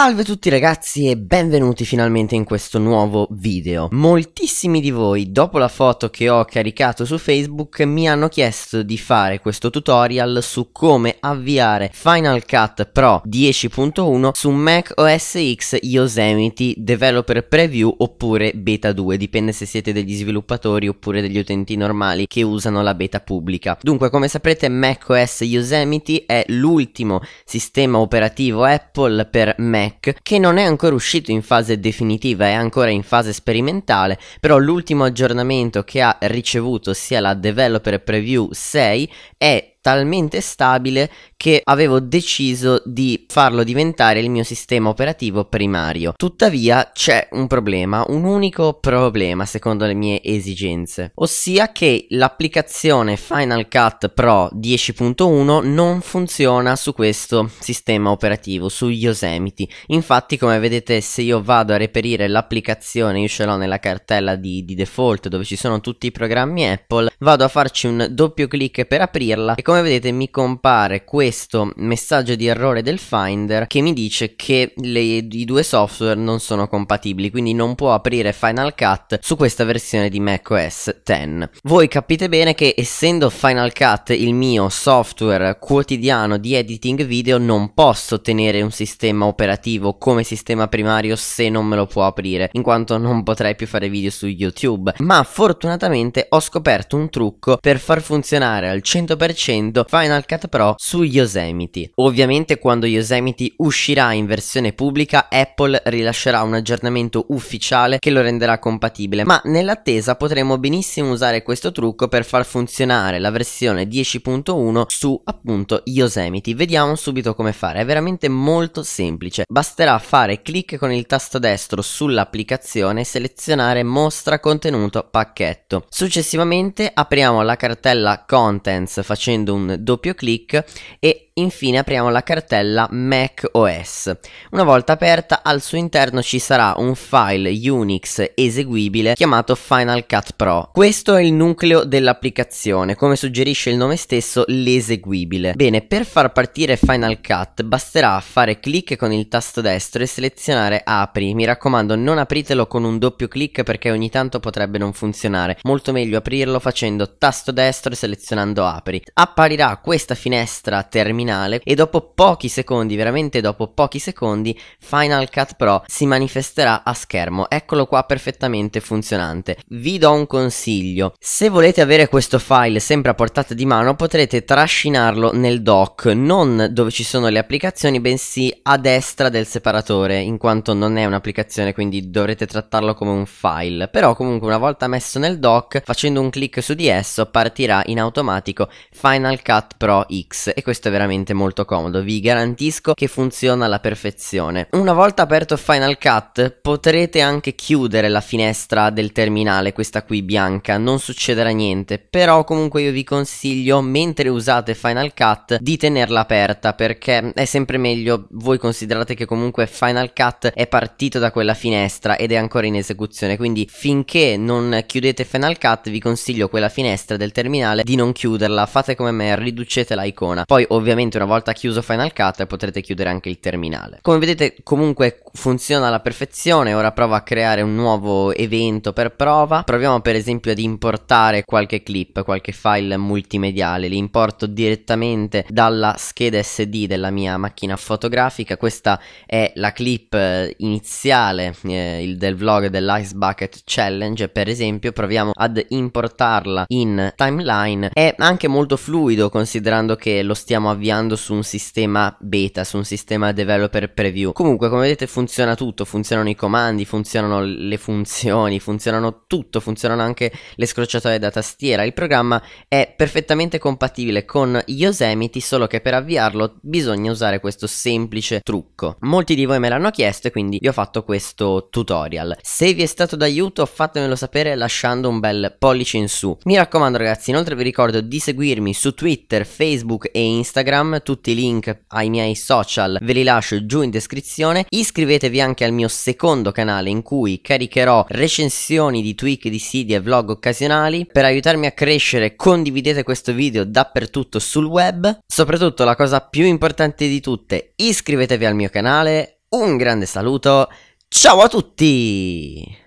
Salve a tutti ragazzi e benvenuti finalmente in questo nuovo video. Moltissimi di voi, dopo la foto che ho caricato su Facebook, mi hanno chiesto di fare questo tutorial su come avviare Final Cut Pro 10.1 su Mac OS X Yosemite Developer Preview oppure Beta 2, dipende se siete degli sviluppatori oppure degli utenti normali che usano la beta pubblica. Dunque, come saprete, Mac OS Yosemite è l'ultimo sistema operativo Apple per Mac Mac, che non è ancora uscito in fase definitiva, è ancora in fase sperimentale, però l'ultimo aggiornamento che ha ricevuto, sia la Developer Preview 6, è talmente stabile che avevo deciso di farlo diventare il mio sistema operativo primario. Tuttavia c'è un problema, un unico problema secondo le mie esigenze, ossia che l'applicazione Final Cut Pro 10.1 non funziona su questo sistema operativo, su Yosemite. Infatti come vedete se io vado a reperire l'applicazione, io ce l'ho nella cartella di, di default dove ci sono tutti i programmi Apple, vado a farci un doppio clic per aprirla e come come vedete mi compare questo messaggio di errore del Finder che mi dice che le, i due software non sono compatibili, quindi non può aprire Final Cut su questa versione di macOS 10. Voi capite bene che essendo Final Cut il mio software quotidiano di editing video non posso tenere un sistema operativo come sistema primario se non me lo può aprire, in quanto non potrei più fare video su YouTube, ma fortunatamente ho scoperto un trucco per far funzionare al 100% aggiungendo Final Cut Pro su Yosemite. Ovviamente quando Yosemite uscirà in versione pubblica Apple rilascerà un aggiornamento ufficiale che lo renderà compatibile, ma nell'attesa potremo benissimo usare questo trucco per far funzionare la versione 10.1 su appunto Yosemite. Vediamo subito come fare, è veramente molto semplice. Basterà fare clic con il tasto destro sull'applicazione e selezionare mostra contenuto pacchetto. Successivamente apriamo la cartella contents facendo un doppio clic e Infine apriamo la cartella macOS. Una volta aperta al suo interno ci sarà un file Unix eseguibile chiamato Final Cut Pro. Questo è il nucleo dell'applicazione, come suggerisce il nome stesso l'eseguibile. Bene, per far partire Final Cut basterà fare clic con il tasto destro e selezionare apri. Mi raccomando non apritelo con un doppio clic perché ogni tanto potrebbe non funzionare. Molto meglio aprirlo facendo tasto destro e selezionando apri. Apparirà questa finestra terminale finale e dopo pochi secondi, veramente dopo pochi secondi, Final Cut Pro si manifesterà a schermo. Eccolo qua perfettamente funzionante. Vi do un consiglio. Se volete avere questo file sempre a portata di mano potrete trascinarlo nel dock, non dove ci sono le applicazioni, bensì a destra del separatore, in quanto non è un'applicazione, quindi dovrete trattarlo come un file. Però comunque una volta messo nel dock, facendo un clic su di esso partirà in automatico Final Cut Pro X e questo è veramente veramente molto comodo, vi garantisco che funziona alla perfezione. Una volta aperto Final Cut potrete anche chiudere la finestra del terminale, questa qui bianca, non succederà niente, però comunque io vi consiglio mentre usate Final Cut di tenerla aperta perché è sempre meglio, voi considerate che comunque Final Cut è partito da quella finestra ed è ancora in esecuzione, quindi finché non chiudete Final Cut vi consiglio quella finestra del terminale di non chiuderla, fate come me, riducete l'icona. Poi ovviamente ovviamente una volta chiuso Final Cut potrete chiudere anche il terminale. Come vedete comunque funziona alla perfezione, ora provo a creare un nuovo evento per prova. Proviamo per esempio ad importare qualche clip, qualche file multimediale, li importo direttamente dalla scheda SD della mia macchina fotografica. Questa è la clip eh, iniziale eh, del vlog dell'Ice Bucket Challenge, per esempio, proviamo ad importarla in timeline. È anche molto fluido considerando che lo stiamo avviando avviando su un sistema beta, su un sistema developer preview. Comunque, come vedete, funziona tutto, funzionano i comandi, funzionano le funzioni, funzionano tutto, funzionano anche le scrocciatoie da tastiera. Il programma è perfettamente compatibile con Yosemite, solo che per avviarlo bisogna usare questo semplice trucco. Molti di voi me l'hanno chiesto e quindi vi ho fatto questo tutorial. Se vi è stato d'aiuto, fatemelo sapere lasciando un bel pollice in su. Mi raccomando, ragazzi, inoltre vi ricordo di seguirmi su Twitter, Facebook e Instagram Instagram, tutti i link ai miei social ve li lascio giù in descrizione. Iscrivetevi anche al mio secondo canale in cui caricherò recensioni di tweak di CD e vlog occasionali. Per aiutarmi a crescere condividete questo video dappertutto sul web. Soprattutto la cosa più importante di tutte, iscrivetevi al mio canale. Un grande saluto, ciao a tutti!